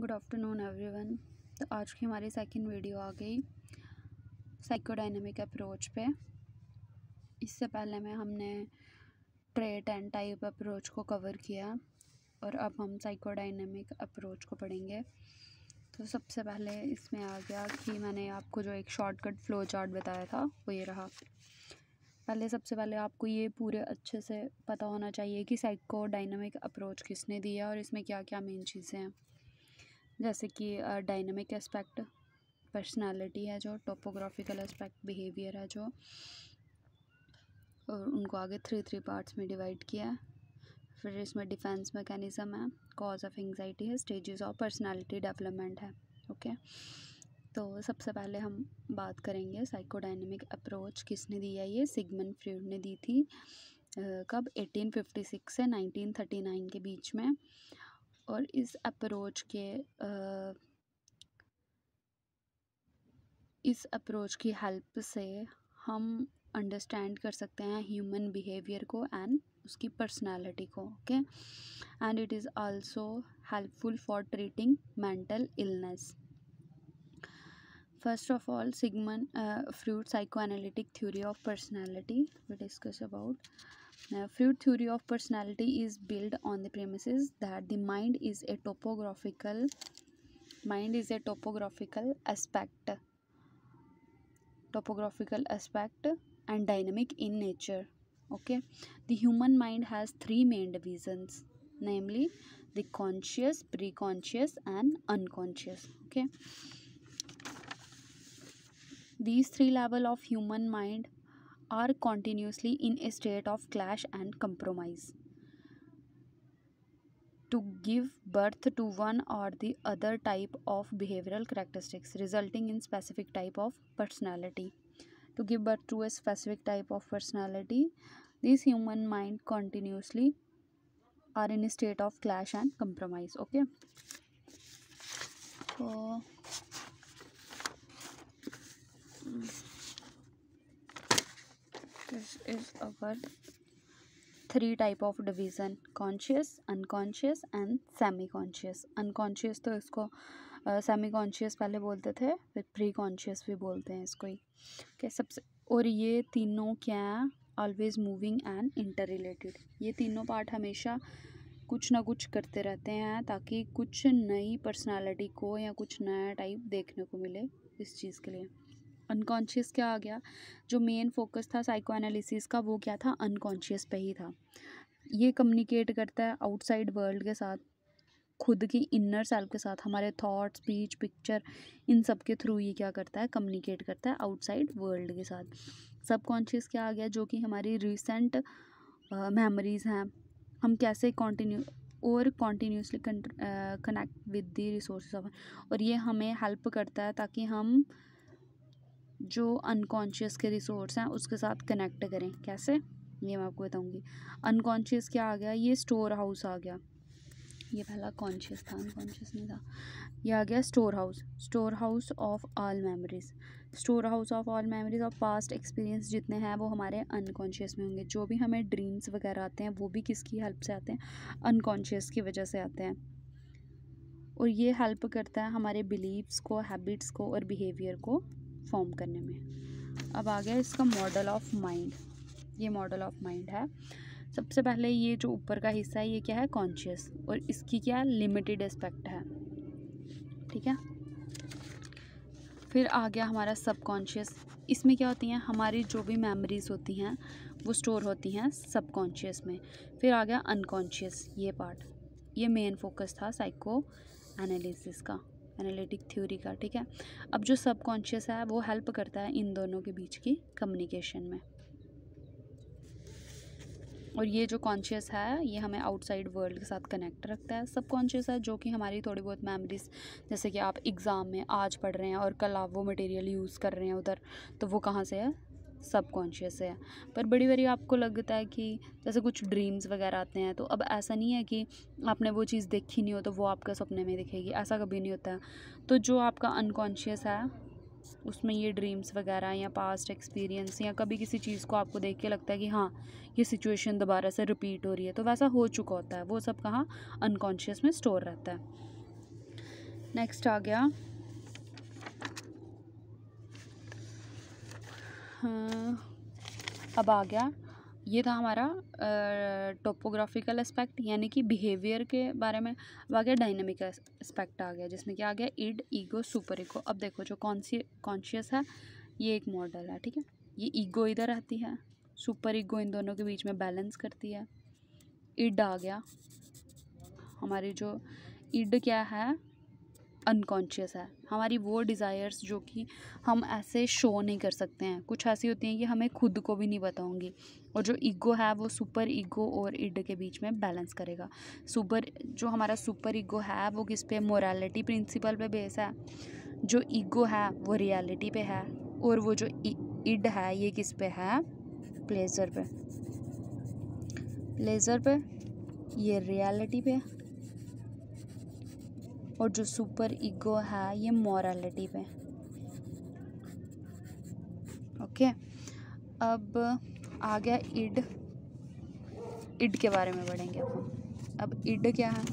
Good afternoon everyone तो आज की हमारी सेकंड वीडियो आ गई साइकोडाइनमिक अप्रोच पे इससे पहले में हमने ट्रेट एंड टाइप अप्रोच को कवर किया और अब हम साइकोडाइनमिक अप्रोच को पढ़ेंगे तो सबसे पहले इसमें आ गया कि मैंने आपको जो एक शॉर्टकट फ्लो चार्ट बताया था वो ये रहा पहले सबसे पहले आपको ये पूरे अच्छे से पता होना चाहिए कि साइकोडाइनमिक अप्रोच किसने दिया और इसमें क्या क्या मेन चीज़ें हैं जैसे कि डायनेमिक एस्पेक्ट पर्सनालिटी है जो टोपोग्राफिकल एस्पेक्ट बिहेवियर है जो और उनको आगे थ्री थ्री पार्ट्स में डिवाइड किया है फिर इसमें डिफेंस मैकेनिज़्म है कॉज ऑफ एंगजाइटी है स्टेजेस ऑफ पर्सनालिटी डेवलपमेंट है ओके तो सबसे पहले हम बात करेंगे साइकोडाइनमिक अप्रोच किसने दिया ये सिगमन फ्रीड ने दी थी कब 1856 से 1939 के बीच में और इस अप्रोच के इस अप्रोच की हेल्प से हम अंडरस्टैंड कर सकते हैं ह्यूमन बिहेवियर को एंड उसकी पर्सनालिटी को okay and it is also helpful for treating mental illness first of all Sigmund Freud psychoanalytic theory of personality we discuss about Now, Freud theory of personality is built on the premises that the mind is a topographical mind is a topographical aspect topographical aspect and dynamic in nature okay the human mind has three main divisions namely the conscious preconscious and unconscious okay these three level of human mind are continuously in a state of clash and compromise. To give birth to one or the other type of behavioral characteristics, resulting in specific type of personality. To give birth to a specific type of personality, this human mind continuously are in a state of clash and compromise. Okay. So. Mm. this is our three type of division conscious unconscious and semi conscious unconscious तो इसको semi uh, conscious पहले बोलते थे फिर pre conscious भी बोलते हैं इसको ही okay, सबसे और ये तीनों क्या है always moving and interrelated ये तीनों पार्ट हमेशा कुछ ना कुछ करते रहते हैं ताकि कुछ नई पर्सनालिटी को या कुछ नया टाइप देखने को मिले इस चीज़ के लिए अनकॉन्शियस क्या आ गया जो मेन फोकस था साइको एनालिसिस का वो क्या था अनकॉन्शियस पे ही था ये कम्युनिकेट करता है आउटसाइड वर्ल्ड के साथ खुद की इनर सेल्फ के साथ हमारे थॉट स्पीच पिक्चर इन सब के थ्रू ये क्या करता है कम्युनिकेट करता है आउटसाइड वर्ल्ड के साथ सबकॉन्शियस क्या आ गया जो कि हमारी रिसेंट मेमोरीज हैं हम कैसे कॉन्टिन्यू और continuously connect with the resource और ये हमें हेल्प करता है ताकि हम uh, जो अनकॉन्शियस के रिसोर्स हैं उसके साथ कनेक्ट करें कैसे ये मैं आपको बताऊंगी अनकॉन्शियस क्या आ गया ये स्टोर हाउस आ गया ये पहला कॉन्शियस था अनकॉन्शियस नहीं था ये आ गया storehouse storehouse of all memories storehouse of all memories of past experience जितने हैं वो हमारे अनकॉन्शियस में होंगे जो भी हमें ड्रीम्स वगैरह आते हैं वो भी किसकी हेल्प से आते हैं अनकॉन्शियस की वजह से आते हैं और ये हेल्प करता है हमारे बिलीव्स को हैबिट्स को और बिहेवियर को फॉर्म करने में अब आ गया इसका मॉडल ऑफ माइंड ये मॉडल ऑफ माइंड है सबसे पहले ये जो ऊपर का हिस्सा है ये क्या है कॉन्शियस और इसकी क्या लिमिटेड एस्पेक्ट है ठीक है फिर आ गया हमारा सबकॉन्शियस इसमें क्या होती हैं हमारी जो भी मेमोरीज़ होती हैं वो स्टोर होती हैं सबकॉन्शियस में फिर आ गया अनकॉन्शियस ये पार्ट ये मेन फोकस था साइको एनालिसिस का एनालिटिक थ्योरी का ठीक है अब जो सबकॉन्शियस है वो हेल्प करता है इन दोनों के बीच की कम्युनिकेशन में और ये जो कॉन्शियस है ये हमें आउटसाइड वर्ल्ड के साथ कनेक्ट रखता है सब कॉन्शियस है जो कि हमारी थोड़ी बहुत मेमोरीज जैसे कि आप एग्ज़ाम में आज पढ़ रहे हैं और कल आप वो मटेरियल यूज़ कर रहे हैं उधर तो वो कहाँ से है सब कॉन्शियस है पर बड़ी बारी आपको लगता है कि जैसे कुछ ड्रीम्स वगैरह आते हैं तो अब ऐसा नहीं है कि आपने वो चीज़ देखी नहीं हो तो वो आपका सपने में दिखेगी ऐसा कभी नहीं होता तो जो आपका अनकॉन्शियस है उसमें ये ड्रीम्स वगैरह या पास्ट एक्सपीरियंस या कभी किसी चीज़ को आपको देख के लगता है कि हाँ ये सिचुएशन दोबारा से रिपीट हो रही है तो वैसा हो चुका होता है वो सब कहाँ अनकॉन्शियस में स्टोर रहता है नेक्स्ट आ गया हाँ। अब आ गया ये था हमारा टोपोग्राफिकल एस्पेक्ट यानी कि बिहेवियर के बारे में अब आ गया डायनेमिक एस्पेक्ट आ गया जिसमें क्या आ गया इड ईगो सुपर ईगो अब देखो जो कॉन्सी कॉन्शियस है ये एक मॉडल है ठीक है ये ईगो इधर रहती है सुपर ईगो इन दोनों के बीच में बैलेंस करती है इड आ गया हमारी जो इड क्या है अनकॉन्शियस है हमारी वो डिज़ायर्स जो कि हम ऐसे शो नहीं कर सकते हैं कुछ ऐसी होती हैं कि हमें खुद को भी नहीं बताऊँगी और जो ईगो है वो सुपर ईगो और इड के बीच में बैलेंस करेगा सुपर जो हमारा सुपर ईगो है वो किस पे मोरालिटी प्रिंसिपल पे बेस है जो ईगो है वो रियलिटी पे है और वो जो इड है ये किस पे है प्लेजर पे प्लेजर पे ये रियलिटी पे और जो सुपर ईगो है ये मॉरालिटी पे ओके अब आ गया इड इड के बारे में पढ़ेंगे अपन अब इड क्या है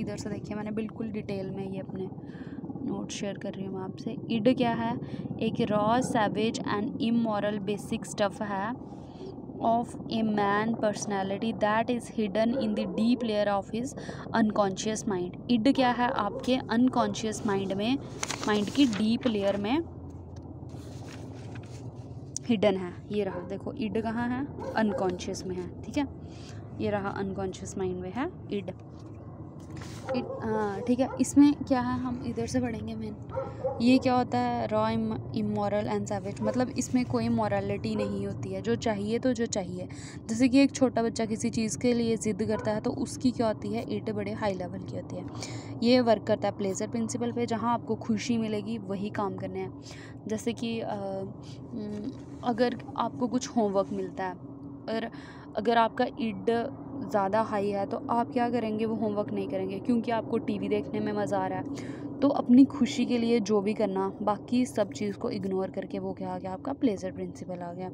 इधर से देखिए मैंने बिल्कुल डिटेल में ये अपने नोट शेयर कर रही हूँ मैं आपसे इड क्या है एक raw savage and immoral basic stuff है of a man personality that is hidden in the deep layer of his unconscious mind id क्या है आपके unconscious mind में mind की deep layer में हिडन है ये रहा देखो इड कहाँ है अनकॉन्शियस में है ठीक है ये रहा अनकॉन्शियस माइंड में है इड हाँ ठीक है इसमें क्या है हम इधर से पढ़ेंगे मेन ये क्या होता है रॉ इमोरल एंड सैवेज मतलब इसमें कोई मॉरलिटी नहीं होती है जो चाहिए तो जो चाहिए जैसे कि एक छोटा बच्चा किसी चीज़ के लिए ज़िद्द करता है तो उसकी क्या होती है ईटे बड़े हाई लेवल की होती है ये वर्क करता है प्लेजर प्रिंसिपल पे जहाँ आपको खुशी मिलेगी वही काम करने हैं जैसे कि अगर आपको कुछ होमवर्क मिलता है और अगर आपका इड ज़्यादा हाई है तो आप क्या करेंगे वो होमवर्क नहीं करेंगे क्योंकि आपको टीवी देखने में मज़ा आ रहा है तो अपनी खुशी के लिए जो भी करना बाकी सब चीज़ को इग्नोर करके वो क्या आ गया आपका प्लेजर प्रिंसिपल आ गया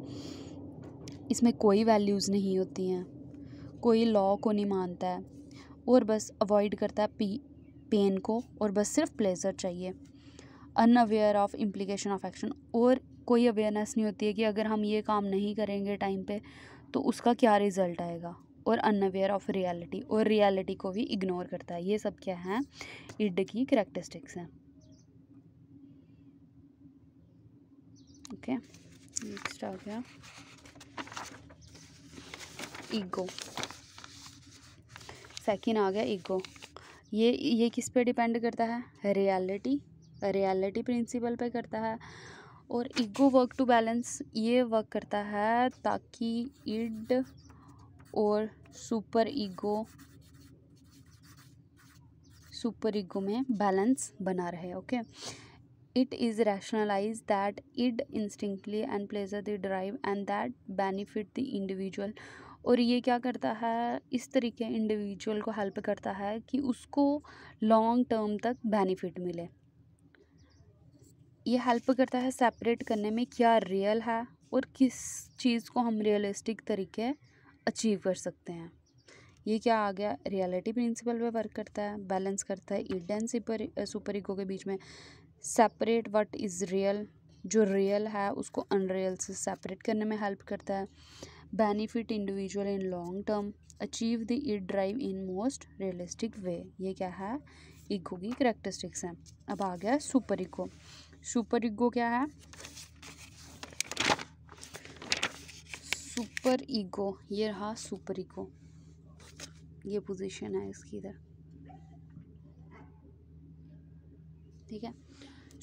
इसमें कोई वैल्यूज़ नहीं होती हैं कोई लॉ को नहीं मानता है और बस अवॉइड करता है पी पेन को और बस सिर्फ प्लेजर चाहिए unaware of implication of action और कोई अवेयरनेस नहीं होती है कि अगर हम ये काम नहीं करेंगे टाइम पे तो उसका क्या रिज़ल्ट आएगा और अनअवेयर ऑफ रियलिटी और रियलिटी को भी इग्नोर करता है ये सब क्या है इड की करेक्टरिस्टिक्स हैं ओके नेक्स्ट आ गया ईगो सेकेंड आ गया ईगो ये ये किस पे डिपेंड करता है रियलिटी रियलिटी प्रिंसिपल पे करता है और ईगो वर्क टू बैलेंस ये वर्क करता है ताकि इड और सुपर ईगो सुपर ईगो में बैलेंस बना रहे okay it is rationalise that id instinctly and pleasure the drive and that benefit the individual और ये क्या करता है इस तरीके इंडिविजुअल को हेल्प करता है कि उसको लॉन्ग टर्म तक बेनिफिट मिले ये हेल्प करता है सेपरेट करने में क्या रियल है और किस चीज़ को हम रियलिस्टिक तरीके अचीव कर सकते हैं ये क्या आ गया रियलिटी प्रिंसिपल पे वर्क करता है बैलेंस करता है id and super superego के बीच में सेपरेट व्हाट इज़ रियल जो रियल है उसको अनरियल से सेपरेट करने में हेल्प करता है benefit individual in long term achieve the id drive in most realistic way ये क्या है ईगो की करेक्टरिस्टिक्स हैं अब आ गया सुपर ईगो सुपर ईगो क्या है सुपर ईगो ये रहा सुपर ईगो ये पोजीशन है इसकी इधर ठीक है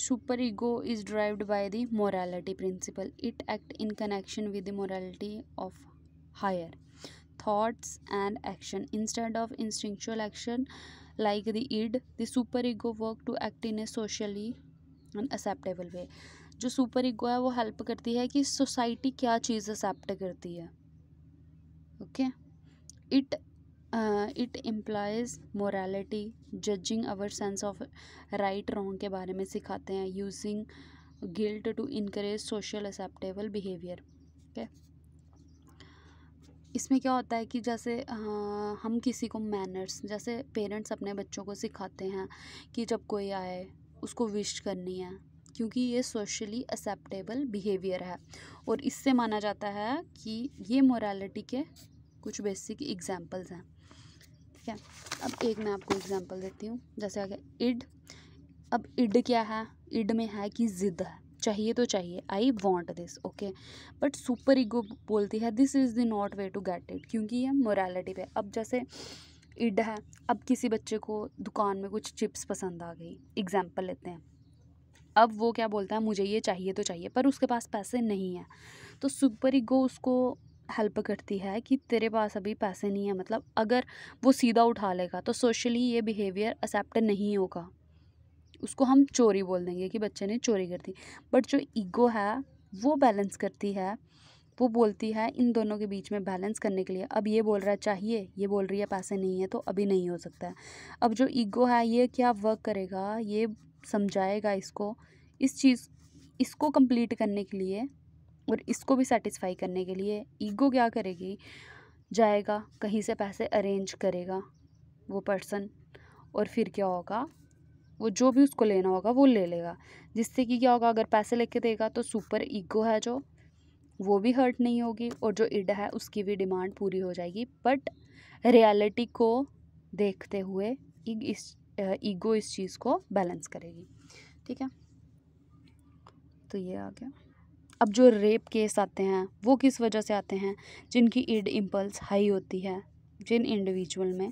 superego is driven by the morality principle it act in connection with the morality of higher thoughts and action instead of instinctual action like the id the superego work to act in a socially unacceptable way जो super ego है वो help करती है कि society क्या चीज़ accept करती है okay it it employs morality judging our sense of right wrong के बारे में सिखाते हैं using guilt to increase social acceptable behaviour okay इसमें क्या होता है कि जैसे आ, हम किसी को मैनर्स जैसे पेरेंट्स अपने बच्चों को सिखाते हैं कि जब कोई आए उसको विश करनी है क्योंकि ये सोशली एक्सेप्टेबल बिहेवियर है और इससे माना जाता है कि ये मोरालिटी के कुछ बेसिक एग्जाम्पल्स हैं ठीक है अब एक मैं आपको एग्जाम्पल देती हूँ जैसे आ गया इड अब इड क्या है इड में है कि ज़िद है चाहिए तो चाहिए I want this okay but superego बोलती है this is the not way to get it क्योंकि ये मोरालिटी पे अब जैसे इड है अब किसी बच्चे को दुकान में कुछ चिप्स पसंद आ गई एग्जाम्पल लेते हैं अब वो क्या बोलता है मुझे ये चाहिए तो चाहिए पर उसके पास पैसे नहीं है तो सुपर ईगो उसको हेल्प करती है कि तेरे पास अभी पैसे नहीं है मतलब अगर वो सीधा उठा लेगा तो सोशली ये बिहेवियर एक्सेप्ट नहीं होगा उसको हम चोरी बोल देंगे कि बच्चे ने चोरी कर दी बट जो ईगो है वो बैलेंस करती है वो बोलती है इन दोनों के बीच में बैलेंस करने के लिए अब ये बोल रहा है चाहिए ये बोल रही है पैसे नहीं है तो अभी नहीं हो सकता है अब जो ईगो है ये क्या वर्क करेगा ये समझाएगा इसको इस चीज़ इसको कंप्लीट करने के लिए और इसको भी सेटिस्फाई करने के लिए ईगो क्या करेगी जाएगा कहीं से पैसे अरेंज करेगा वो पर्सन और फिर क्या होगा वो जो भी उसको लेना होगा वो ले लेगा जिससे कि क्या होगा अगर पैसे लेके देगा तो सुपर ईगो है जो वो भी हर्ट नहीं होगी और जो इड है उसकी भी डिमांड पूरी हो जाएगी बट रियलिटी को देखते हुए इस ईगो इस चीज़ को बैलेंस करेगी ठीक है तो ये आ गया अब जो रेप केस आते हैं वो किस वजह से आते हैं जिनकी इड इम्पल्स हाई होती है जिन इंडिविजुअल में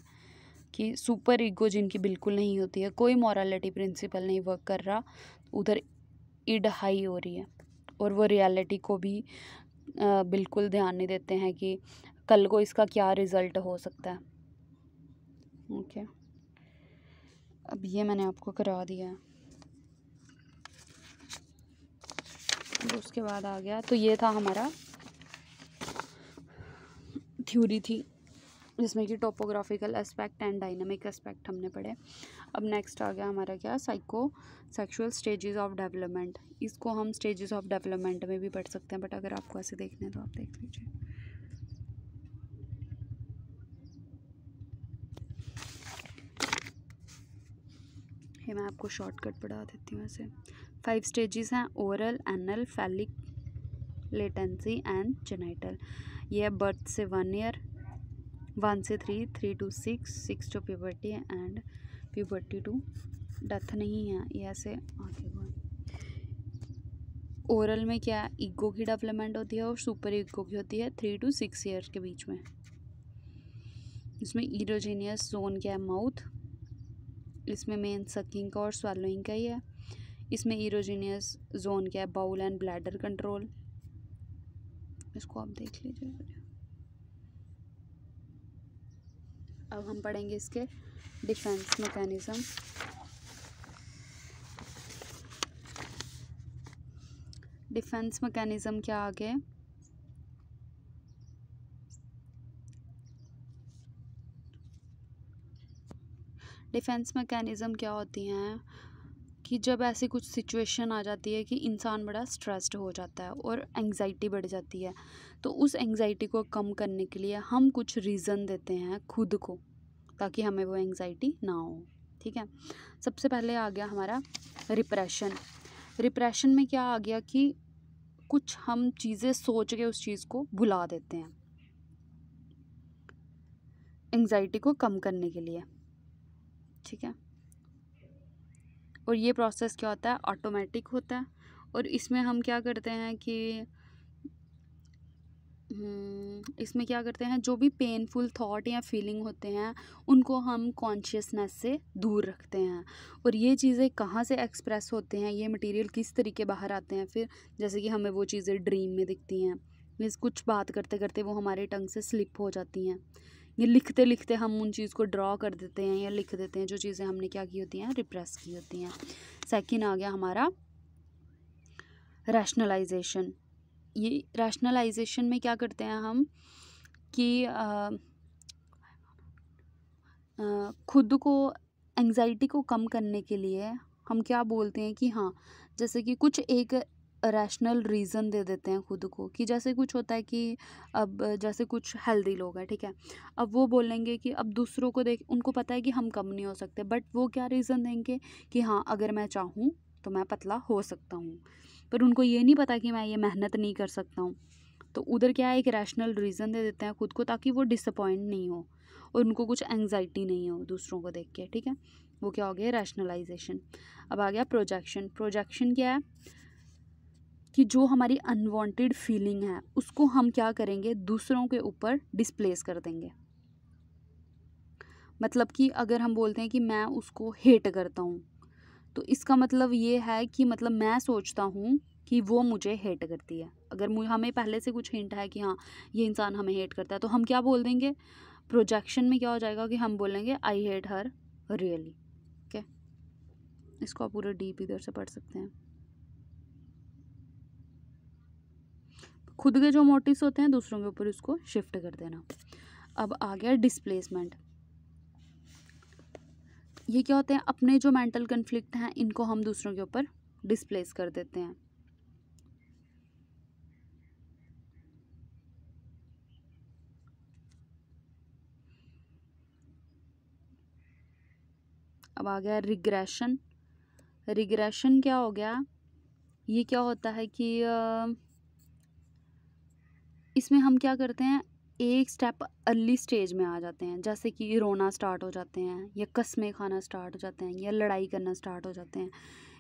कि सुपर ईगो जिनकी बिल्कुल नहीं होती है कोई मॉरलिटी प्रिंसिपल नहीं वर्क कर रहा उधर इड हाई हो रही है और वो रियलिटी को भी बिल्कुल ध्यान नहीं देते हैं कि कल को इसका क्या रिज़ल्ट हो सकता है ओके okay. अब ये मैंने आपको करा दिया तो उसके बाद आ गया तो ये था हमारा थ्योरी थी जिसमें कि topographical aspect and dynamic aspect हमने पढ़े अब नेक्स्ट आ गया हमारा क्या psychosexual stages of development इसको हम स्टेजेस ऑफ डेवलपमेंट में भी पढ़ सकते हैं बट अगर आपको ऐसे देखने तो आप देख लीजिए ये मैं आपको शॉर्टकट पढ़ा देती हूँ ऐसे फाइव स्टेजेस हैं oral anal phallic latency and genital ये है बर्थ से वन ईयर वन से three three to six six to puberty and puberty to death नहीं है ये ऐसे आगे ओरल में क्या ईगो की डेवलपमेंट होती है और सुपर ईगो की होती है थ्री टू सिक्स ईयर्स के बीच में इसमें ईरोजेनियस जोन क्या है माउथ इसमें मेन सकिंग का और स्वेलोइंग का ही है इसमें इरोजीनियस जोन क्या है बाउल एंड ब्लैडर कंट्रोल इसको आप देख लीजिए अब हम पढ़ेंगे इसके डिफेंस मैकेनिज़्म डिफेंस मैकेनिज़्म क्या आगे डिफेंस मैकेनिज़्म क्या होती हैं कि जब ऐसी कुछ सिचुएशन आ जाती है कि इंसान बड़ा स्ट्रेस्ड हो जाता है और एंग्जाइटी बढ़ जाती है तो उस एंग्जाइटी को कम करने के लिए हम कुछ रीज़न देते हैं खुद को ताकि हमें वो एंग्जाइटी ना हो ठीक है सबसे पहले आ गया हमारा रिप्रेशन रिप्रेशन में क्या आ गया कि कुछ हम चीज़ें सोच के उस चीज़ को भुला देते हैं एंग्जाइटी को कम करने के लिए ठीक है और ये प्रोसेस क्या होता है ऑटोमेटिक होता है और इसमें हम क्या करते हैं कि हम्म, इसमें क्या करते हैं जो भी पेनफुल थॉट या फीलिंग होते हैं उनको हम कॉन्शियसनेस से दूर रखते हैं और ये चीज़ें कहाँ से एक्सप्रेस होते हैं ये मटेरियल किस तरीके बाहर आते हैं फिर जैसे कि हमें वो चीज़ें ड्रीम में दिखती हैं मीन्स कुछ बात करते करते वो हमारे टंग से स्लिप हो जाती हैं ये लिखते लिखते हम उन चीज़ को ड्रॉ कर देते हैं या लिख देते हैं जो चीज़ें हमने क्या की होती हैं रिप्रेस की होती हैं सेकेंड आ गया हमारा रैशनलाइजेशन ये रैशनलाइजेशन में क्या करते हैं हम कि आ, आ, खुद को एंजाइटी को कम करने के लिए हम क्या बोलते हैं कि हाँ जैसे कि कुछ एक रैशनल रीज़न दे देते हैं खुद को कि जैसे कुछ होता है कि अब जैसे कुछ हेल्दी लोग हैं ठीक है अब वो बोलेंगे कि अब दूसरों को देख उनको पता है कि हम कम नहीं हो सकते बट वो क्या रीज़न देंगे कि हाँ अगर मैं चाहूँ तो मैं पतला हो सकता हूँ पर उनको ये नहीं पता कि मैं ये मेहनत नहीं कर सकता हूँ तो उधर क्या है एक रैशनल रीज़न दे देते हैं खुद को ताकि वो डिसअपॉइंट नहीं हो और उनको कुछ एंगजाइटी नहीं हो दूसरों को देख के ठीक है वो क्या हो गया रैशनलाइजेशन अब आ गया प्रोजेक्शन प्रोजेक्शन क्या है कि जो हमारी अनवांटेड फीलिंग है उसको हम क्या करेंगे दूसरों के ऊपर डिस्प्लेस कर देंगे मतलब कि अगर हम बोलते हैं कि मैं उसको हेट करता हूँ तो इसका मतलब ये है कि मतलब मैं सोचता हूँ कि वो मुझे हेट करती है अगर हमें पहले से कुछ हिंट है कि हाँ ये इंसान हमें हेट करता है तो हम क्या बोल देंगे प्रोजेक्शन में क्या हो जाएगा कि हम बोलेंगे I hate her really okay इसको आप पूरा डीप इधर से पढ़ सकते हैं खुद के जो मोटिव्स होते हैं दूसरों के ऊपर उसको शिफ्ट कर देना अब आ गया डिस्प्लेसमेंट ये क्या होते हैं अपने जो मेंटल कन्फ्लिक्ट हैं इनको हम दूसरों के ऊपर डिस्प्लेस कर देते हैं अब आ गया रिग्रेशन रिग्रेशन क्या हो गया ये क्या होता है कि इसमें हम क्या करते हैं एक स्टेप अर्ली स्टेज में आ जाते हैं जैसे कि रोना स्टार्ट हो जाते हैं या कस्में खाना स्टार्ट हो जाते हैं या लड़ाई करना स्टार्ट हो जाते हैं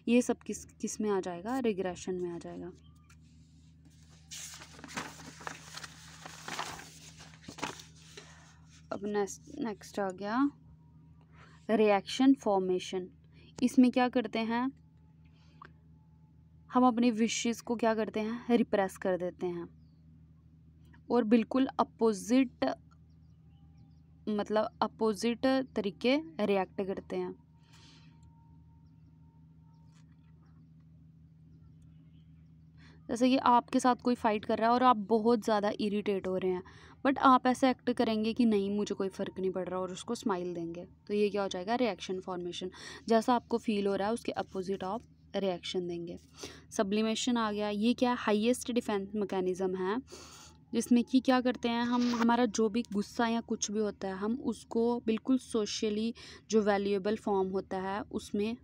ये सब किस किस में आ जाएगा रिग्रेशन में आ जाएगा अब नेक्स्ट नेक्स्ट आ गया रिएक्शन फॉर्मेशन इसमें क्या करते हैं हम अपने विशेज़ को क्या करते हैं रिप्रेस कर देते हैं और बिल्कुल अपोज़िट मतलब अपोज़िट तरीके रिएक्ट करते हैं जैसे कि आपके साथ कोई फ़ाइट कर रहा है और आप बहुत ज़्यादा इरिटेट हो रहे हैं बट आप ऐसे एक्ट करेंगे कि नहीं मुझे कोई फ़र्क नहीं पड़ रहा और उसको स्माइल देंगे तो ये क्या हो जाएगा रिएक्शन फॉर्मेशन जैसा आपको फील हो रहा है उसके अपोजिट आप रिएक्शन देंगे सब्लिमेशन आ गया ये क्या हाईएस्ट डिफेंस मैकेनिज़्म है जिसमें कि क्या करते हैं हम हमारा जो भी गुस्सा या कुछ भी होता है हम उसको बिल्कुल सोशली जो वैल्यूएबल फॉर्म होता है उसमें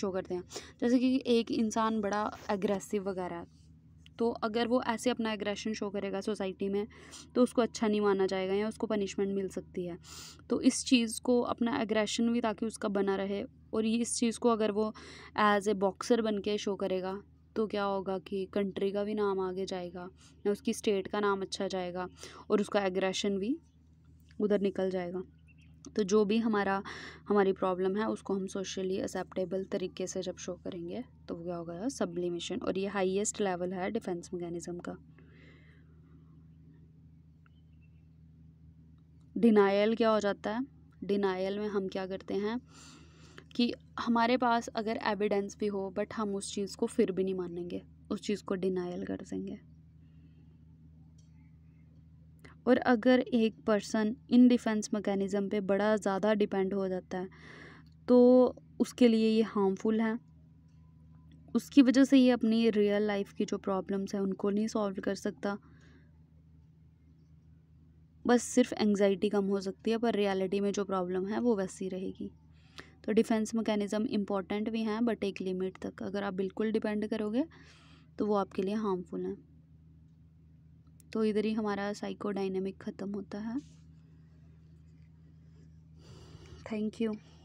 शो करते हैं जैसे कि एक इंसान बड़ा एग्रेसिव वगैरह है तो अगर वो ऐसे अपना एग्रेशन शो करेगा सोसाइटी में तो उसको अच्छा नहीं माना जाएगा या उसको पनिशमेंट मिल सकती है तो इस चीज़ को अपना एग्रेशन भी ताकि उसका बना रहे और ये इस चीज़ को अगर वो एज ए बॉक्सर बन के शो करेगा तो क्या होगा कि कंट्री का भी नाम आगे जाएगा या उसकी स्टेट का नाम अच्छा जाएगा और उसका एग्रेशन भी उधर निकल जाएगा तो जो भी हमारा हमारी प्रॉब्लम है उसको हम सोशली एक्सेप्टेबल तरीके से जब शो करेंगे तो क्या होगा सब्लिमेशन और ये हाईएस्ट लेवल है डिफेंस मैकेनिज़्म का डिनाइल क्या हो जाता है डिनाइल में हम क्या करते हैं कि हमारे पास अगर एविडेंस भी हो बट हम उस चीज़ को फिर भी नहीं मानेंगे उस चीज़ को डिनाइल कर देंगे और अगर एक पर्सन इन डिफेंस मैकेनिज़्म पे बड़ा ज़्यादा डिपेंड हो जाता है तो उसके लिए ये हार्मफुल है उसकी वजह से ये अपनी रियल लाइफ की जो प्रॉब्लम्स हैं उनको नहीं सॉल्व कर सकता बस सिर्फ एंग्जाइटी कम हो सकती है पर रियलिटी में जो प्रॉब्लम है वो वैसी रहेगी तो डिफेंस मैकेनिज़्म इम्पॉर्टेंट भी हैं बट एक लिमिट तक अगर आप बिल्कुल डिपेंड करोगे तो वो आपके लिए हार्मफुल हैं तो इधर ही हमारा साइकोडाइनेमिक ख़त्म होता है थैंक यू